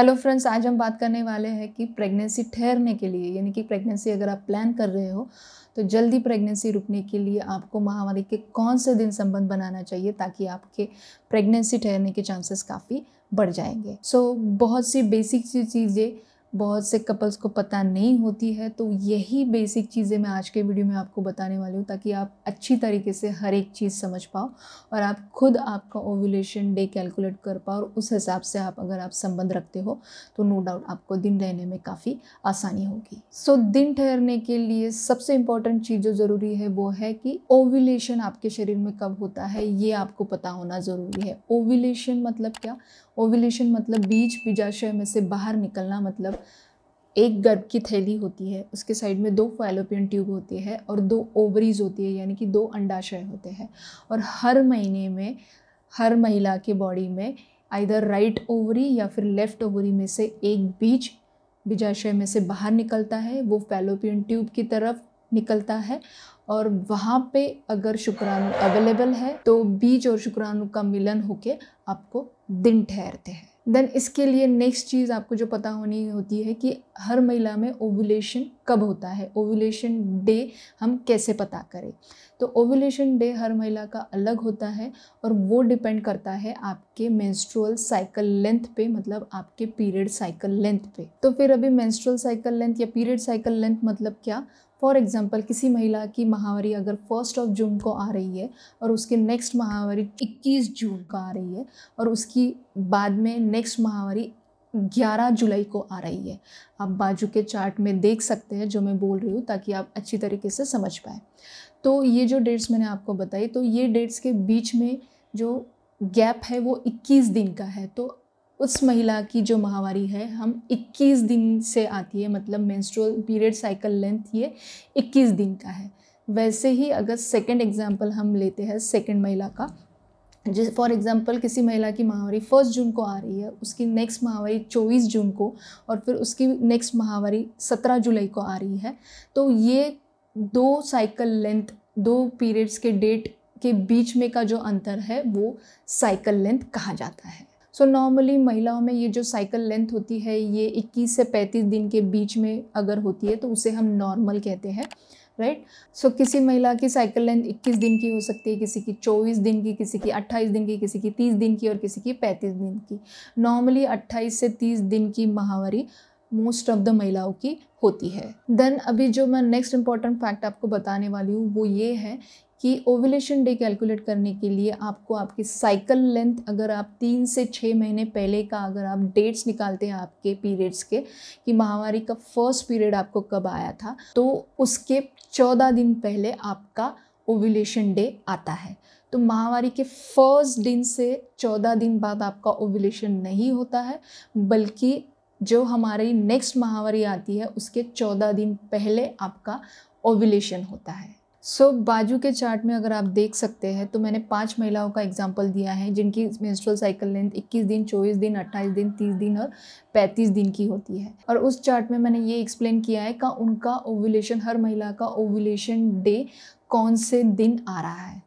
Hello friends आज हम बात करने वाले हैं कि प्रेगनेंसी ठहरने के लिए यानी कि प्रेगनेंसी अगर आप प्लान कर रहे हो तो जल्दी प्रेगनेंसी रुकने के लिए आपको महामारी के कौन से दिन संबंध बनाना चाहिए ताकि आपके प्रेगनेंसी ठहरने के चांसेस काफ़ी बढ़ जाएंगे सो so, बहुत सी बेसिक सी चीज़ें बहुत से कपल्स को पता नहीं होती है तो यही बेसिक चीज़ें मैं आज के वीडियो में आपको बताने वाली हूँ ताकि आप अच्छी तरीके से हर एक चीज़ समझ पाओ और आप खुद आपका ओव्यूलेशन डे कैलकुलेट कर पाओ और उस हिसाब से आप अगर आप संबंध रखते हो तो नो डाउट आपको दिन रहने में काफ़ी आसानी होगी सो so, दिन ठहरने के लिए सबसे इम्पॉर्टेंट चीज़ जो ज़रूरी है वो है कि ओव्यूलेशन आपके शरीर में कब होता है ये आपको पता होना ज़रूरी है ओव्यूलेशन मतलब क्या ओविलेशन मतलब बीज बीजाशय में से बाहर निकलना मतलब एक गर्भ की थैली होती है उसके साइड में दो फैलोपियन ट्यूब होती है और दो ओवरीज होती है यानी कि दो अंडाशय होते हैं और हर महीने में हर महिला के बॉडी में आइधर राइट ओवरी या फिर लेफ़्ट ओवरी में से एक बीज बीजाशय में से बाहर निकलता है वो फैलोपियन ट्यूब की तरफ निकलता है और वहाँ पे अगर शुक्राणु अवेलेबल है तो बीज और शुक्राणु का मिलन होके आपको दिन ठहरते हैं देन इसके लिए नेक्स्ट चीज़ आपको जो पता होनी होती है कि हर महिला में ओवुलेशन कब होता है ओवुलेशन डे हम कैसे पता करें तो ओवुलेशन डे हर महिला का अलग होता है और वो डिपेंड करता है आपके मेंस्ट्रुअल साइकिल लेंथ पे मतलब आपके पीरियड साइकिल लेंथ पे तो फिर अभी मेंस्ट्रुअल साइकिल लेंथ या पीरियड साइकिल लेंथ मतलब क्या फॉर एग्ज़ाम्पल किसी महिला की महावारी अगर फर्स्ट ऑफ जून को आ रही है और उसकी नेक्स्ट महावारी इक्कीस जून को आ रही है और उसकी बाद में नेक्स्ट महावारी 11 जुलाई को आ रही है आप बाजू के चार्ट में देख सकते हैं जो मैं बोल रही हूँ ताकि आप अच्छी तरीके से समझ पाए तो ये जो डेट्स मैंने आपको बताई तो ये डेट्स के बीच में जो गैप है वो 21 दिन का है तो उस महिला की जो माहवारी है हम 21 दिन से आती है मतलब मेंस्ट्रुअल पीरियड साइकिल लेंथ ये 21 दिन का है वैसे ही अगर सेकंड एग्जाम्पल हम लेते हैं सेकंड महिला का जिस फॉर एग्ज़ाम्पल किसी महिला की माहवारी फर्स्ट जून को आ रही है उसकी नेक्स्ट माहवारी चौबीस जून को और फिर उसकी नेक्स्ट माहवारी सत्रह जुलाई को आ रही है तो ये दो साइकिल लेंथ दो पीरियड्स के डेट के बीच में का जो अंतर है वो साइकिल लेंथ कहा जाता है सो नॉर्मली महिलाओं में ये जो साइकिल लेंथ होती है ये 21 से 35 दिन के बीच में अगर होती है तो उसे हम नॉर्मल कहते हैं राइट right? सो so, किसी महिला की साइकिल लेंथ 21 दिन की हो सकती है किसी की 24 दिन की किसी की 28 दिन की किसी की 30 दिन की और किसी की 35 दिन की नॉर्मली 28 से 30 दिन की माहवारी मोस्ट ऑफ द महिलाओं की होती है देन अभी जो मैं नेक्स्ट इंपॉर्टेंट फैक्ट आपको बताने वाली हूँ वो ये है कि ओवुलेशन डे कैलकुलेट करने के लिए आपको आपकी साइकिल लेंथ अगर आप तीन से छः महीने पहले का अगर आप डेट्स निकालते हैं आपके पीरियड्स के कि महामारी का फर्स्ट पीरियड आपको कब आया था तो उसके चौदह दिन पहले आपका ओवुलेशन डे आता है तो महामारी के फर्स्ट दिन से चौदह दिन बाद आपका ओवुलेशन नहीं होता है बल्कि जो हमारी नेक्स्ट महावारी आती है उसके चौदह दिन पहले आपका ओविलेशन होता है सो so, बाजू के चार्ट में अगर आप देख सकते हैं तो मैंने पांच महिलाओं का एग्जाम्पल दिया है जिनकी मेंस्ट्रुअल साइकिल लेंथ 21 दिन 24 दिन 28 दिन 30 दिन और 35 दिन की होती है और उस चार्ट में मैंने ये एक्सप्लेन किया है का उनका ओविलेशन हर महिला का ओविलेशन डे कौन से दिन आ रहा है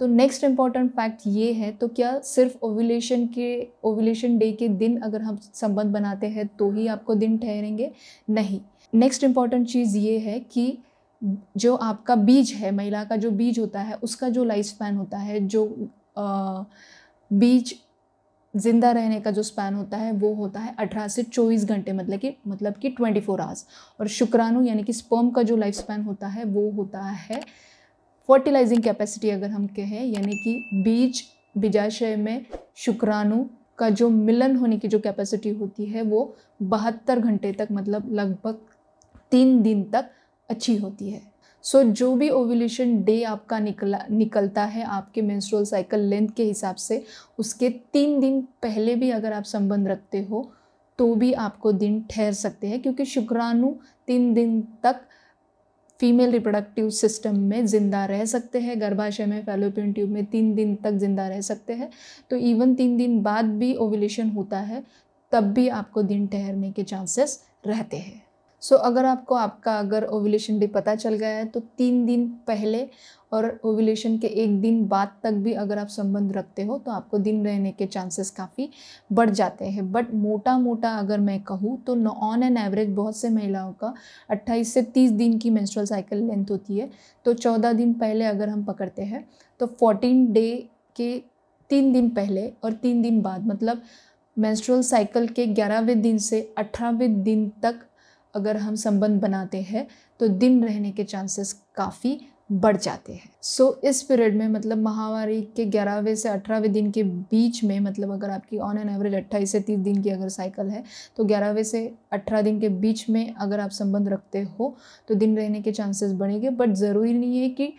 तो नेक्स्ट इम्पॉर्टेंट फैक्ट ये है तो क्या सिर्फ ओविलेशन के ओविलेशन डे के दिन अगर हम संबंध बनाते हैं तो ही आपको दिन ठहरेंगे नहीं नेक्स्ट इम्पॉर्टेंट चीज़ ये है कि जो आपका बीज है महिला का जो बीज होता है उसका जो लाइफ स्पैन होता है जो आ, बीज ज़िंदा रहने का जो स्पैन होता है वो होता है अठारह से चौबीस घंटे मतलब कि मतलब कि ट्वेंटी फोर आवर्स और शुक्राणु यानी कि स्पर्म का जो लाइफ स्पैन होता है वो होता है फर्टिलाइजिंग कैपेसिटी अगर हम कहें यानी कि बीज बीजाशय में शुक्राणु का जो मिलन होने की जो कैपेसिटी होती है वो बहत्तर घंटे तक मतलब लगभग तीन दिन तक अच्छी होती है सो so, जो भी ओव्यूलेशन डे आपका निकला निकलता है आपके मेंस्ट्रुअल साइकिल लेंथ के हिसाब से उसके तीन दिन पहले भी अगर आप संबंध रखते हो तो भी आपको दिन ठहर सकते हैं क्योंकि शुक्राणु तीन दिन तक फीमेल रिप्रोडक्टिव सिस्टम में ज़िंदा रह सकते हैं गर्भाशय में फैलोपियन ट्यूब में तीन दिन तक ज़िंदा रह सकते हैं तो इवन तीन दिन बाद भी ओवुलेशन होता है तब भी आपको दिन ठहरने के चांसेस रहते हैं सो so, अगर आपको आपका अगर ओवुलेशन डे पता चल गया है तो तीन दिन पहले और ओवुलेशन के एक दिन बाद तक भी अगर आप संबंध रखते हो तो आपको दिन रहने के चांसेस काफ़ी बढ़ जाते हैं बट मोटा मोटा अगर मैं कहूँ तो ऑन एन एवरेज बहुत से महिलाओं का 28 से 30 दिन की मेंस्ट्रुअल साइकिल लेंथ होती है तो 14 दिन पहले अगर हम पकड़ते हैं तो 14 डे के तीन दिन पहले और तीन दिन बाद मतलब मेंस्ट्रुअल साइकिल के ग्यारहवें दिन से अठारहवें दिन तक अगर हम संबंध बनाते हैं तो दिन रहने के चांसेस काफ़ी बढ़ जाते हैं सो so, इस पीरियड में मतलब महावारी के ग्यारहवें से अठारहवें दिन के बीच में मतलब अगर आपकी ऑन एन एवरेज अट्ठाईस से तीस दिन की अगर साइकिल है तो ग्यारहवें से अठारह दिन के बीच में अगर आप संबंध रखते हो तो दिन रहने के चांसेस बढ़ेंगे बट ज़रूरी नहीं है कि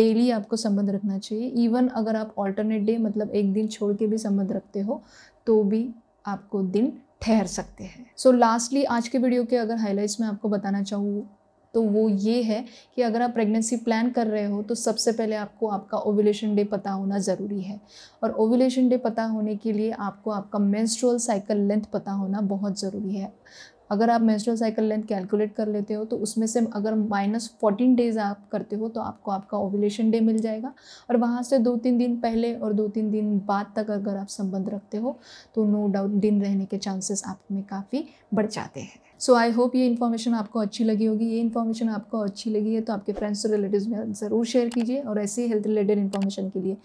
डेली आपको संबंध रखना चाहिए इवन अगर आप ऑल्टरनेट डे मतलब एक दिन छोड़ के भी संबंध रखते हो तो भी आपको दिन ठहर सकते हैं सो लास्टली आज के वीडियो के अगर हाईलाइट्स में आपको बताना चाहूँ तो वो ये है कि अगर आप प्रेगनेंसी प्लान कर रहे हो तो सबसे पहले आपको आपका ओविलेशन डे पता होना ज़रूरी है और ओवुलेशन डे पता होने के लिए आपको आपका मेंस्ट्रुअल साइकिल लेंथ पता होना बहुत ज़रूरी है अगर आप मेस्ट्रल साइकिल लेंथ कैलकुलेट कर लेते हो तो उसमें से अगर माइनस फोर्टीन डेज़ आप करते हो तो आपको आपका ओवुलेशन डे मिल जाएगा और वहाँ से दो तीन दिन पहले और दो तीन दिन बाद तक अगर आप संबंध रखते हो तो नो डाउट दिन रहने के चांसेस आप में काफ़ी बढ़ जाते हैं सो आई होप ये इन्फॉर्मेशन आपको अच्छी लगी होगी ये इन्फॉर्मेशन आपको अच्छी लगी है तो आपके फ्रेंड्स और रिलेटिव में ज़रूर शेयर कीजिए और ऐसे ही हेल्थ रिलेटेड इन्फॉर्मेशन के लिए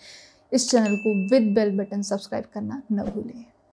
इस चैनल को विद बेल बटन सब्सक्राइब करना न भूलें